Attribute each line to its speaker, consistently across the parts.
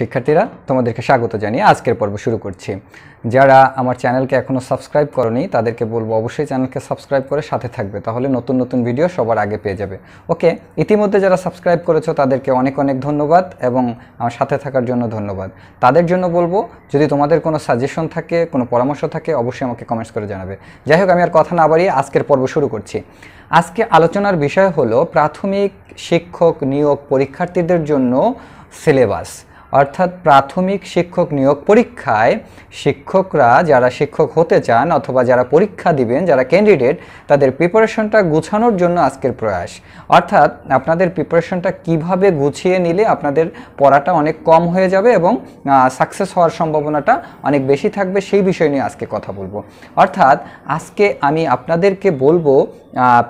Speaker 1: শিক্ষার্থীরা তোমাদেরকে স্বাগত জানিয়ে আজকের পর্ব শুরু করছি যারা আমার চ্যানেলকে এখনও সাবস্ক্রাইব করনি তাদেরকে বলবো অবশ্যই চ্যানেলকে সাবস্ক্রাইব করে সাথে থাকবে তাহলে নতুন নতুন ভিডিও সবার আগে পেয়ে যাবে ওকে ইতিমধ্যে যারা সাবস্ক্রাইব করেছো তাদেরকে অনেক অনেক ধন্যবাদ এবং আমার সাথে থাকার জন্য ধন্যবাদ তাদের জন্য বলবো যদি তোমাদের কোনো সাজেশন থাকে কোনো পরামর্শ থাকে অবশ্যই আমাকে কমেন্টস করে জানাবে যাই হোক আমি আর কথা না বাড়িয়ে আজকের পর্ব শুরু করছি আজকে আলোচনার বিষয় হলো প্রাথমিক শিক্ষক নিয়োগ পরীক্ষার্থীদের জন্য সিলেবাস অর্থাৎ প্রাথমিক শিক্ষক নিয়োগ পরীক্ষায় শিক্ষকরা যারা শিক্ষক হতে চান অথবা যারা পরীক্ষা দিবেন যারা ক্যান্ডিডেট তাদের প্রিপারেশনটা গুছানোর জন্য আজকের প্রয়াস অর্থাৎ আপনাদের প্রিপারেশনটা কিভাবে গুছিয়ে নিলে আপনাদের পড়াটা অনেক কম হয়ে যাবে এবং সাকসেস হওয়ার সম্ভাবনাটা অনেক বেশি থাকবে সেই বিষয় নিয়ে আজকে কথা বলবো অর্থাৎ আজকে আমি আপনাদেরকে বলবো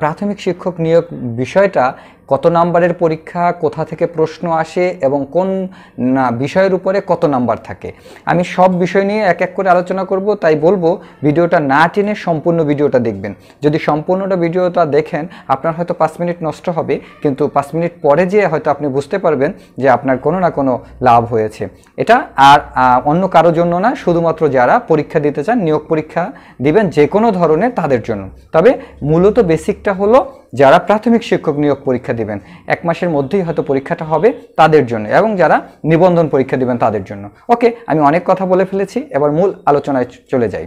Speaker 1: প্রাথমিক শিক্ষক নিয়োগ বিষয়টা কত নাম্বারের পরীক্ষা কোথা থেকে প্রশ্ন আসে এবং কোন বিষয়ের উপরে কত নাম্বার থাকে আমি সব বিষয় নিয়ে এক এক করে আলোচনা করব তাই বলবো ভিডিওটা না টেনে সম্পূর্ণ ভিডিওটা দেখবেন যদি সম্পূর্ণটা ভিডিওটা দেখেন আপনার হয়তো পাঁচ মিনিট নষ্ট হবে কিন্তু পাঁচ মিনিট পরে যেয়ে হয়তো আপনি বুঝতে পারবেন যে আপনার কোনো না কোনো লাভ হয়েছে এটা আর অন্য কারো জন্য না শুধুমাত্র যারা পরীক্ষা দিতে চান নিয়োগ পরীক্ষা দিবেন যে কোনো ধরনের তাদের জন্য তবে মূলত বেসিকটা হলো যারা প্রাথমিক শিক্ষক নিয়োগ পরীক্ষা পরীক্ষা দিবেন এক মাসের মধ্যেই হয়তো পরীক্ষাটা হবে তাদের জন্য এবং যারা নিবন্ধন পরীক্ষা দিবেন তাদের জন্য ওকে আমি অনেক কথা বলে ফেলেছি এবার মূল আলোচনায় চলে যাই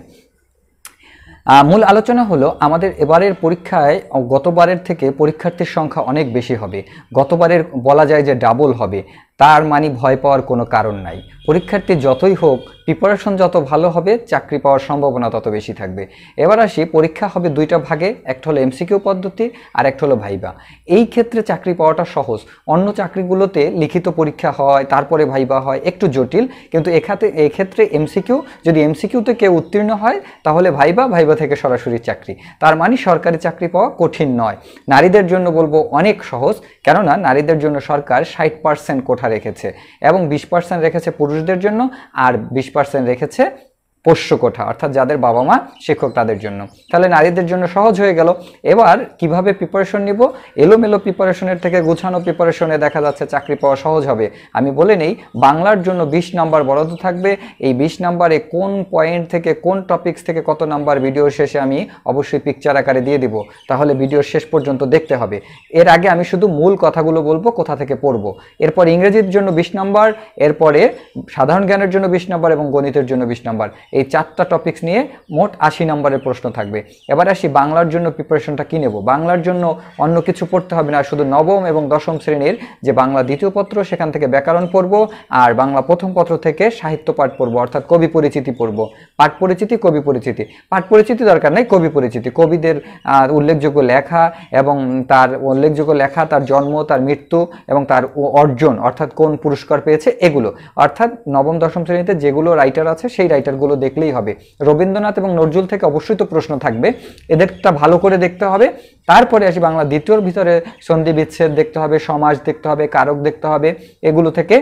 Speaker 1: মূল আলোচনা হলো আমাদের এবারের পরীক্ষায় গতবারের থেকে পরীক্ষার্থীর সংখ্যা অনেক বেশি হবে গতবারের বলা যায় যে ডাবল হবে তার মানে ভয় পাওয়ার কোনো কারণ নাই পরীক্ষার্থী যতই হোক প্রিপারেশন যত ভালো হবে চাকরি পাওয়ার সম্ভাবনা তত বেশি থাকবে এবার আসি পরীক্ষা হবে দুইটা ভাগে একটা হলো এমসিকিউ পদ্ধতি আর একটা হলো ভাইবা এই ক্ষেত্রে চাকরি পাওয়াটা সহজ অন্য চাকরিগুলোতে লিখিত পরীক্ষা হয় তারপরে ভাইবা হয় একটু জটিল কিন্তু এখাতে এক্ষেত্রে এমসিকিউ যদি এমসিকিউতে কেউ উত্তীর্ণ হয় তাহলে ভাইবা ভাইবা থেকে সরাসরি চাকরি তার মানে সরকারি চাকরি পাওয়া কঠিন নয় নারীদের জন্য বলবো অনেক সহজ কেননা নারীদের জন্য সরকার ষাট পার্সেন্ট কোঠা রেখেছে এবং বিশ পার্সেন্ট রেখেছে পুরুষদের জন্য আর বিশ পার্সেন্ট রেখেছে পোষ্য কোঠা অর্থাৎ যাদের বাবা মা শিক্ষক তাদের জন্য তাহলে নারীদের জন্য সহজ হয়ে গেল এবার কিভাবে প্রিপারেশন নিব এলোমেলো প্রিপারেশনের থেকে গুছানো প্রিপারেশনে দেখা যাচ্ছে চাকরি পাওয়া সহজ হবে আমি বলে নেই বাংলার জন্য ২০ নাম্বার বরাদ্দ থাকবে এই ২০ নাম্বারে কোন পয়েন্ট থেকে কোন টপিক্স থেকে কত নাম্বার ভিডিও শেষে আমি অবশ্যই পিকচার আকারে দিয়ে দিব তাহলে ভিডিও শেষ পর্যন্ত দেখতে হবে এর আগে আমি শুধু মূল কথাগুলো বলবো কোথা থেকে পড়বো এরপর ইংরেজির জন্য ২০ নাম্বার এরপরে সাধারণ জ্ঞানের জন্য ২০ নাম্বার এবং গণিতের জন্য ২০ নাম্বার এই চারটা টপিক্স নিয়ে মোট আশি নম্বরের প্রশ্ন থাকবে এবার আসি বাংলার জন্য প্রিপারেশনটা কী নেব বাংলার জন্য অন্য কিছু পড়তে হবে না শুধু নবম এবং দশম শ্রেণীর যে বাংলা দ্বিতীয় পত্র সেখান থেকে ব্যাকরণ পড়ব আর বাংলা প্রথম পত্র থেকে সাহিত্য পাঠ পড়ব অর্থাৎ কবি পরিচিতি পড়ব পাঠ পরিচিতি কবি পরিচিতি পাঠ পরিচিতি দরকার নেই কবি পরিচিতি কবিদের উল্লেখযোগ্য লেখা এবং তার উল্লেখযোগ্য লেখা তার জন্ম তার মৃত্যু এবং তার অর্জন অর্থাৎ কোন পুরস্কার পেয়েছে এগুলো অর্থাৎ নবম দশম শ্রেণীতে যেগুলো রাইটার আছে সেই রাইটারগুলো দেখলেই হবে রবীন্দ্রনাথ এবং নজরুল থেকে অবশ্যই তো প্রশ্ন থাকবে এদেরটা ভালো করে দেখতে হবে তারপরে আসি বাংলা দ্বিতীয়র ভিতরে সন্ধি বিচ্ছেদ দেখতে হবে সমাজ দেখতে হবে কারক দেখতে হবে এগুলো থেকে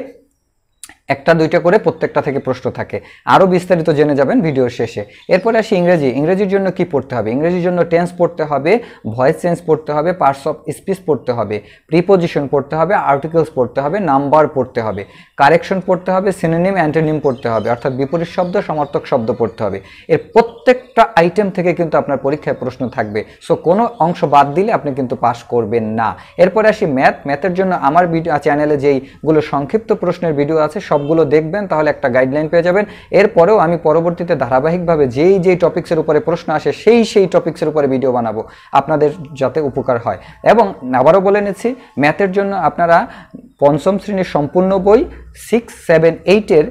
Speaker 1: একটা দুইটা করে প্রত্যেকটা থেকে প্রশ্ন থাকে আরও বিস্তারিত জেনে যাবেন ভিডিওর শেষে এরপরে আসি ইংরেজি ইংরেজির জন্য কি পড়তে হবে ইংরেজির জন্য টেন্স পড়তে হবে ভয়েস চেঞ্জ পড়তে হবে পার্টস অফ স্পিচ পড়তে হবে প্রিপোজিশন পড়তে হবে আর্টিকেলস পড়তে হবে নাম্বার পড়তে হবে কারেকশন পড়তে হবে সিনোনিম অ্যান্টোনিম পড়তে হবে অর্থাৎ বিপরীত শব্দ সমর্থক শব্দ পড়তে হবে এর প্রত্যেকটা আইটেম থেকে কিন্তু আপনার পরীক্ষায় প্রশ্ন থাকবে সো কোনো অংশ বাদ দিলে আপনি কিন্তু পাস করবেন না এরপরে আসি ম্যাথ ম্যাথের জন্য আমার ভিডিও চ্যানেলে যেইগুলো সংক্ষিপ্ত প্রশ্নের ভিডিও আছে সব সবগুলো দেখবেন তাহলে একটা গাইডলাইন পেয়ে যাবেন এরপরেও আমি পরবর্তীতে ধারাবাহিকভাবে যেই যেই টপিক্সের উপরে প্রশ্ন আসে সেই সেই টপিক্সের উপরে ভিডিও বানাবো আপনাদের যাতে উপকার হয় এবং আবারও বলে নিচ্ছি ম্যাথের জন্য আপনারা পঞ্চম শ্রেণীর সম্পূর্ণ বই সিক্স সেভেন এইটের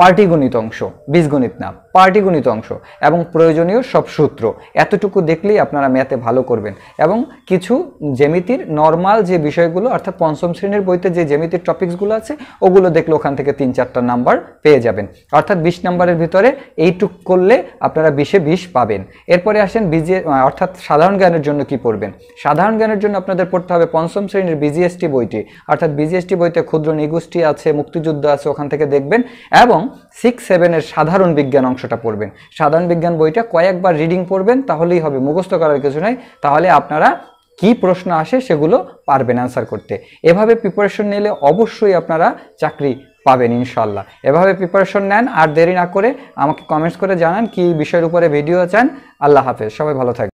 Speaker 1: পার্টিগণিত অংশ বীজগণিত নাম পার্টিগণিত অংশ এবং প্রয়োজনীয় সব সূত্র এতটুকু দেখলেই আপনারা ম্যাথে ভালো করবেন এবং কিছু জ্যামিতির নর্মাল যে বিষয়গুলো অর্থাৎ পঞ্চম শ্রেণীর বইতে যে জ্যামিতির টপিকসগুলো আছে ওগুলো দেখলে ওখান থেকে তিন চারটা নাম্বার পেয়ে যাবেন অর্থাৎ বিশ নাম্বারের ভিতরে এইটুক করলে আপনারা বিশে বিশ পাবেন এরপরে আসেন বিজি অর্থাৎ সাধারণ জ্ঞানের জন্য কি পড়বেন সাধারণ জ্ঞানের জন্য আপনাদের পড়তে হবে পঞ্চম শ্রেণীর বিজিএসটি বইটি অর্থাৎ বিজিএসটি বইতে ক্ষুদ্র নিগোষ্ঠী আছে মুক্তিযুদ্ধ আছে ওখান থেকে দেখবেন এবং সিক্স সেভেনের সাধারণ বিজ্ঞান অংশ অংশটা পড়বেন সাধারণ বিজ্ঞান বইটা কয়েকবার রিডিং পড়বেন তাহলেই হবে মুখস্থ করার কিছু নাই তাহলে আপনারা কি প্রশ্ন আসে সেগুলো পারবেন অ্যান্সার করতে এভাবে প্রিপারেশন নিলে অবশ্যই আপনারা চাকরি পাবেন ইনশাল্লাহ এভাবে প্রিপারেশন নেন আর দেরি না করে আমাকে কমেন্টস করে জানান কি বিষয়ের উপরে ভিডিও চান আল্লাহ হাফেজ সবাই ভালো থাকবে